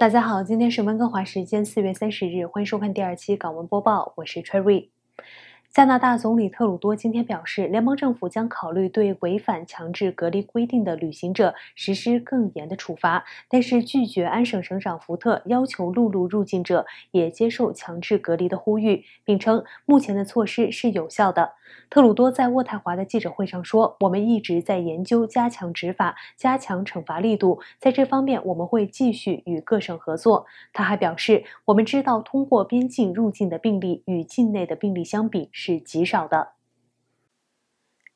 大家好，今天是温哥华时间四月三十日，欢迎收看第二期港文播报，我是 h e r r y 加拿大总理特鲁多今天表示，联邦政府将考虑对违反强制隔离规定的旅行者实施更严的处罚，但是拒绝安省省长福特要求陆路入境者也接受强制隔离的呼吁，并称目前的措施是有效的。特鲁多在渥太华的记者会上说：“我们一直在研究加强执法、加强惩罚力度，在这方面我们会继续与各省合作。”他还表示：“我们知道通过边境入境的病例与境内的病例相比。”是极少的。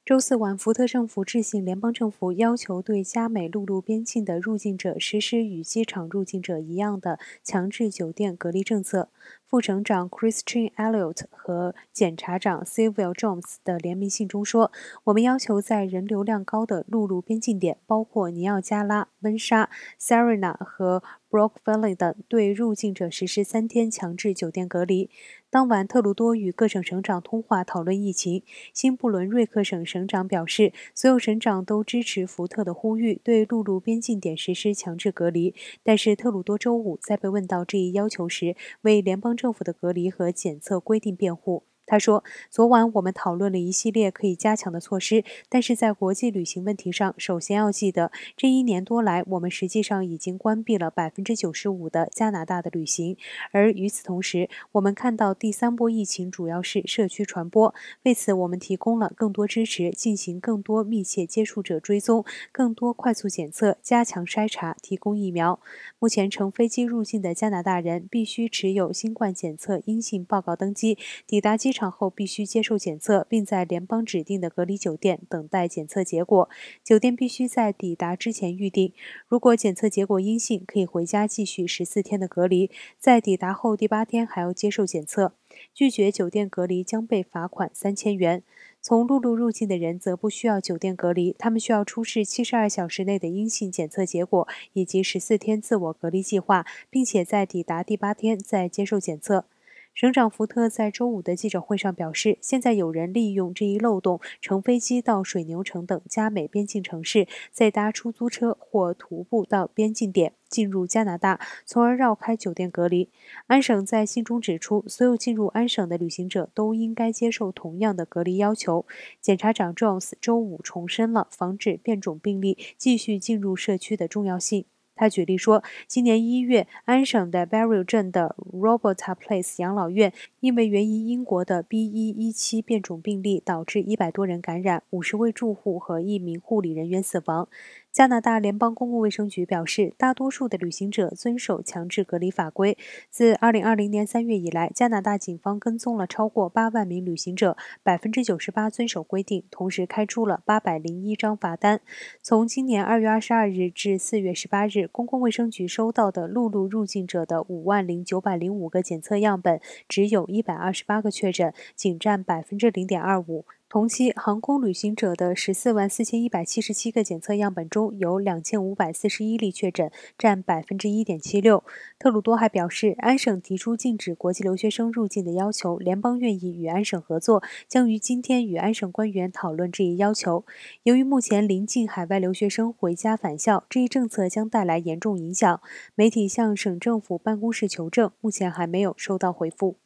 周四晚，福特政府致信联邦政府，要求对加美陆路边境的入境者实施与机场入境者一样的强制酒店隔离政策。副省长 Christian Elliott 和检察长 Sylvia Jones 的联名信中说：“我们要求在人流量高的陆路边境点，包括尼奥加拉、温莎、Sarina 和 Brock Valley 等，对入境者实施三天强制酒店隔离。”当晚，特鲁多与各省省长通话讨论疫情。新布伦瑞克省省长表示，所有省长都支持福特的呼吁，对陆路边境点实施强制隔离。但是，特鲁多周五在被问到这一要求时，为联邦政。政府的隔离和检测规定辩护。他说：“昨晚我们讨论了一系列可以加强的措施，但是在国际旅行问题上，首先要记得，这一年多来，我们实际上已经关闭了百分之九十五的加拿大的旅行。而与此同时，我们看到第三波疫情主要是社区传播，为此我们提供了更多支持，进行更多密切接触者追踪，更多快速检测，加强筛查，提供疫苗。目前，乘飞机入境的加拿大人必须持有新冠检测阴性报告登机，抵达机。”场后必须接受检测，并在联邦指定的隔离酒店等待检测结果。酒店必须在抵达之前预定。如果检测结果阴性，可以回家继续十四天的隔离，在抵达后第八天还要接受检测。拒绝酒店隔离将被罚款三千元。从陆路入境的人则不需要酒店隔离，他们需要出示七十二小时内的阴性检测结果以及十四天自我隔离计划，并且在抵达第八天再接受检测。省长福特在周五的记者会上表示，现在有人利用这一漏洞，乘飞机到水牛城等加美边境城市，再搭出租车或徒步到边境点进入加拿大，从而绕开酒店隔离。安省在信中指出，所有进入安省的旅行者都应该接受同样的隔离要求。检察长 Jones 周五重申了防止变种病例继续进入社区的重要性。他举例说，今年一月，安省的 Barrie 镇的 Roberta Place 养老院，因为源于英国的 B.1.1.7 变种病例，导致一百多人感染，五十位住户和一名护理人员死亡。加拿大联邦公共卫生局表示，大多数的旅行者遵守强制隔离法规。自2020年3月以来，加拿大警方跟踪了超过8万名旅行者，百分之九十八遵守规定，同时开出了801张罚单。从今年2月22日至4月18日，公共卫生局收到的陆路入境者的5万零905个检测样本，只有一百二十八个确诊，仅占百分之零点二五。同期，航空旅行者的十四万四千一百七十七个检测样本中有两千五百四十一例确诊，占百分之一点七六。特鲁多还表示，安省提出禁止国际留学生入境的要求，联邦愿意与安省合作，将于今天与安省官员讨论这一要求。由于目前临近海外留学生回家返校，这一政策将带来严重影响。媒体向省政府办公室求证，目前还没有收到回复。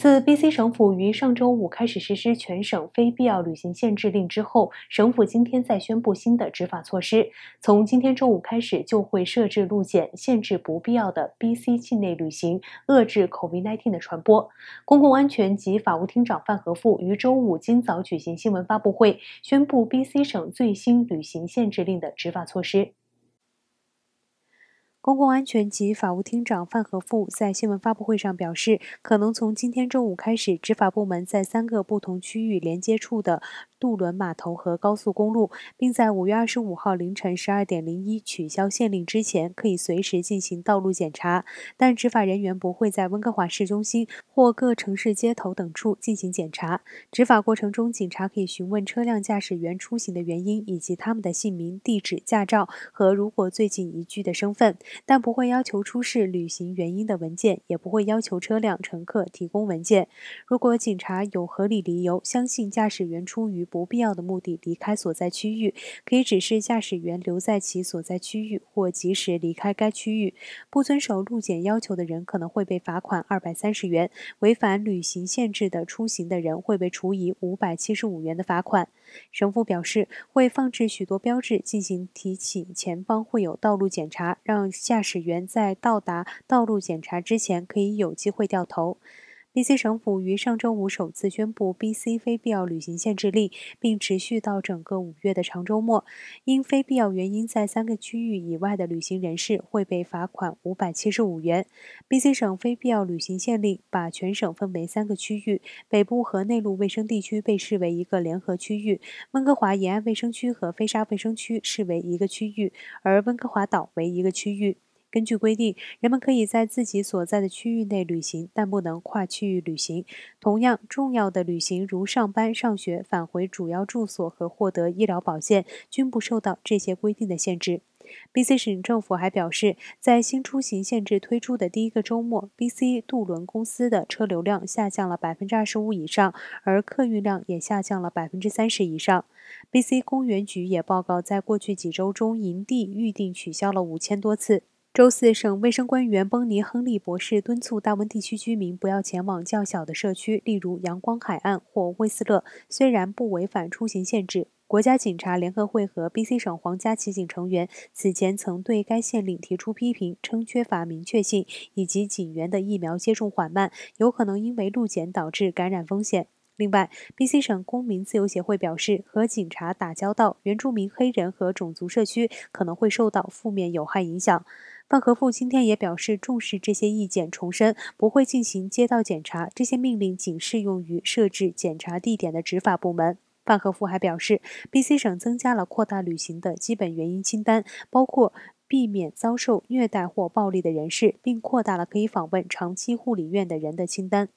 自 BC 省府于上周五开始实施全省非必要旅行限制令之后，省府今天再宣布新的执法措施。从今天周五开始，就会设置路线限制不必要的 BC 境内旅行，遏制 COVID-19 的传播。公共安全及法务厅长范和富于周五今早举行新闻发布会，宣布 BC 省最新旅行限制令的执法措施。公共安全及法务厅长范和富在新闻发布会上表示，可能从今天中午开始，执法部门在三个不同区域连接处的。渡轮码头和高速公路，并在五月二十五号凌晨十二点零一取消限令之前，可以随时进行道路检查。但执法人员不会在温哥华市中心或各城市街头等处进行检查。执法过程中，警察可以询问车辆驾驶员出行的原因以及他们的姓名、地址、驾照和如果最近移居的身份，但不会要求出示旅行原因的文件，也不会要求车辆乘客提供文件。如果警察有合理理由相信驾驶员出于不必要的目的离开所在区域，可以指示驾驶员留在其所在区域或及时离开该区域。不遵守路检要求的人可能会被罚款二百三十元，违反旅行限制的出行的人会被处以五百七十五元的罚款。神父表示，会放置许多标志进行提醒，前方会有道路检查，让驾驶员在到达道路检查之前可以有机会掉头。B.C. 省府于上周五首次宣布 B.C. 非必要旅行限制令，并持续到整个五月的长周末。因非必要原因在三个区域以外的旅行人士会被罚款五百七十五元。B.C. 省非必要旅行限令把全省分为三个区域：北部和内陆卫生地区被视为一个联合区域；温哥华沿岸卫生区和飞沙卫生区视为一个区域；而温哥华岛为一个区域。根据规定，人们可以在自己所在的区域内旅行，但不能跨区域旅行。同样重要的旅行，如上班、上学、返回主要住所和获得医疗保健，均不受到这些规定的限制。BC 省政府还表示，在新出行限制推出的第一个周末，BC 渡轮公司的车流量下降了百分之二十五以上，而客运量也下降了百分之三十以上。BC 公园局也报告，在过去几周中，营地预定取消了五千多次。周四，省卫生官员邦尼·亨利博士敦促大温地区居民不要前往较小的社区，例如阳光海岸或威斯勒。虽然不违反出行限制，国家警察联合会和 BC 省皇家骑警成员此前曾对该县令提出批评，称缺乏明确性，以及警员的疫苗接种缓慢，有可能因为路检导致感染风险。另外，BC 省公民自由协会表示，和警察打交道，原住民、黑人和种族社区可能会受到负面有害影响。范和富今天也表示重视这些意见，重申不会进行街道检查。这些命令仅适用于设置检查地点的执法部门。范和富还表示，BC 省增加了扩大旅行的基本原因清单，包括避免遭受虐待或暴力的人士，并扩大了可以访问长期护理院的人的清单。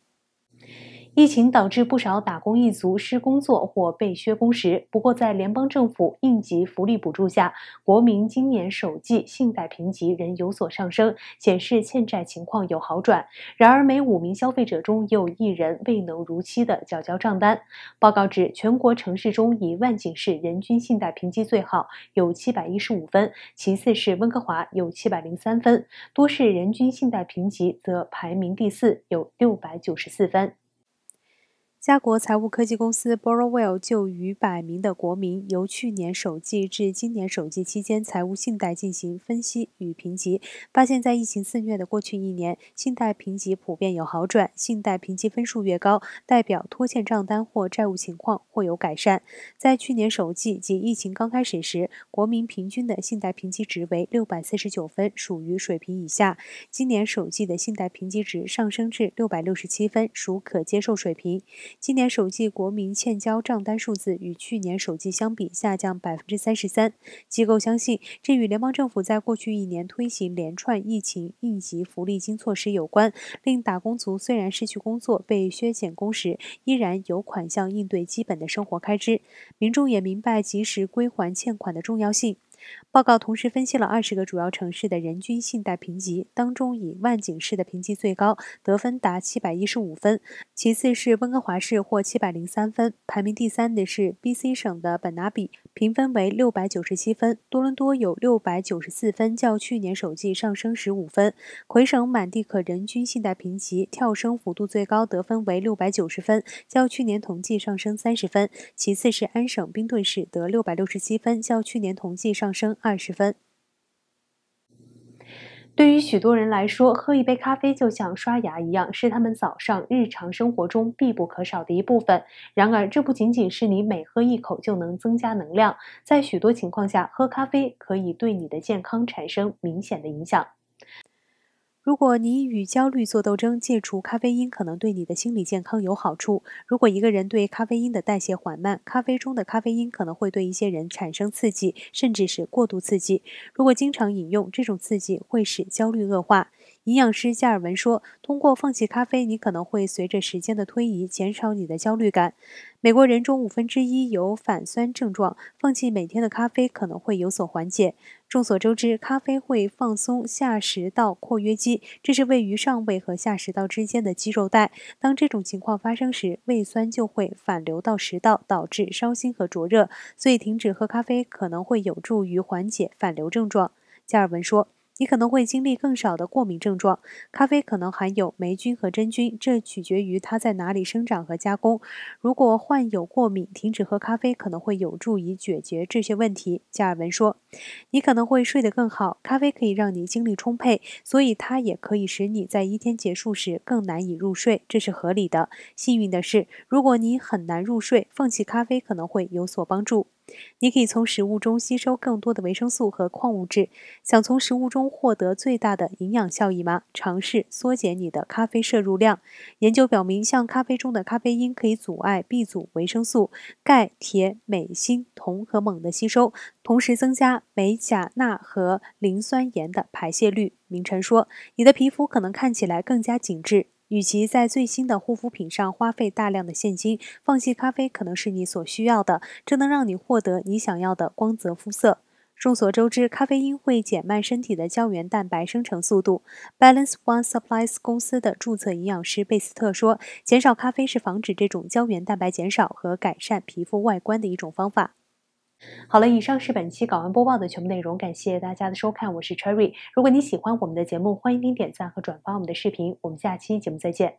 疫情导致不少打工一族失工作或被削工时。不过，在联邦政府应急福利补助下，国民今年首季信贷评级仍有所上升，显示欠债情况有好转。然而，每五名消费者中，有一人未能如期的缴交账单。报告指，全国城市中，以万景市人均信贷评级最好，有七百一十五分；其次是温哥华，有七百零三分。多市人均信贷评级则排名第四，有六百九十四分。加国财务科技公司 Borrowwell 就逾百名的国民由去年首季至今年首季期间财务信贷进行分析与评级，发现，在疫情肆虐的过去一年，信贷评级普遍有好转。信贷评级分数越高，代表拖欠账单或债务情况或有改善。在去年首季及疫情刚开始时，国民平均的信贷评级值为六百四十九分，属于水平以下。今年首季的信贷评级值上升至六百六十七分，属可接受水平。今年首季国民欠交账单数字与去年首季相比下降百分之三十三。机构相信，这与联邦政府在过去一年推行连串疫情应急福利金措施有关，令打工族虽然失去工作、被削减工时，依然有款项应对基本的生活开支。民众也明白及时归还欠款的重要性。报告同时分析了二十个主要城市的人均信贷评级，当中以万景市的评级最高，得分达七百一十五分；其次是温哥华市，获七百零三分；排名第三的是 B.C. 省的本拿比，评分为六百九十七分；多伦多有六百九十四分，较去年首季上升十五分；魁省满地可人均信贷评级跳升幅度最高，得分为六百九十分，较去年同季上升三十分；其次是安省兵顿市得六百六十七分，较去年同季上。升二十分。对于许多人来说，喝一杯咖啡就像刷牙一样，是他们早上日常生活中必不可少的一部分。然而，这不仅仅是你每喝一口就能增加能量，在许多情况下，喝咖啡可以对你的健康产生明显的影响。如果你与焦虑做斗争，戒除咖啡因可能对你的心理健康有好处。如果一个人对咖啡因的代谢缓慢，咖啡中的咖啡因可能会对一些人产生刺激，甚至是过度刺激。如果经常饮用，这种刺激会使焦虑恶化。营养师加尔文说：“通过放弃咖啡，你可能会随着时间的推移减少你的焦虑感。美国人中五分之一有反酸症状，放弃每天的咖啡可能会有所缓解。众所周知，咖啡会放松下食道括约肌，这是位于上胃和下食道之间的肌肉带。当这种情况发生时，胃酸就会反流到食道，导致烧心和灼热。所以，停止喝咖啡可能会有助于缓解反流症状。”加尔文说。你可能会经历更少的过敏症状。咖啡可能含有霉菌和真菌，这取决于它在哪里生长和加工。如果患有过敏，停止喝咖啡可能会有助于解决这些问题，加尔文说。你可能会睡得更好。咖啡可以让你精力充沛，所以它也可以使你在一天结束时更难以入睡，这是合理的。幸运的是，如果你很难入睡，放弃咖啡可能会有所帮助。你可以从食物中吸收更多的维生素和矿物质。想从食物中获得最大的营养效益吗？尝试缩减你的咖啡摄入量。研究表明，像咖啡中的咖啡因可以阻碍 B 组维生素、钙、铁、镁、锌、铜和锰的吸收，同时增加镁、钾钠和磷酸盐的排泄率。明晨说，你的皮肤可能看起来更加紧致。与其在最新的护肤品上花费大量的现金，放弃咖啡可能是你所需要的。这能让你获得你想要的光泽肤色。众所周知，咖啡因会减慢身体的胶原蛋白生成速度。Balance One Supplies 公司的注册营养师贝斯特说：“减少咖啡是防止这种胶原蛋白减少和改善皮肤外观的一种方法。”好了，以上是本期港湾播报的全部内容，感谢大家的收看，我是 Cherry。如果你喜欢我们的节目，欢迎您点赞和转发我们的视频，我们下期节目再见。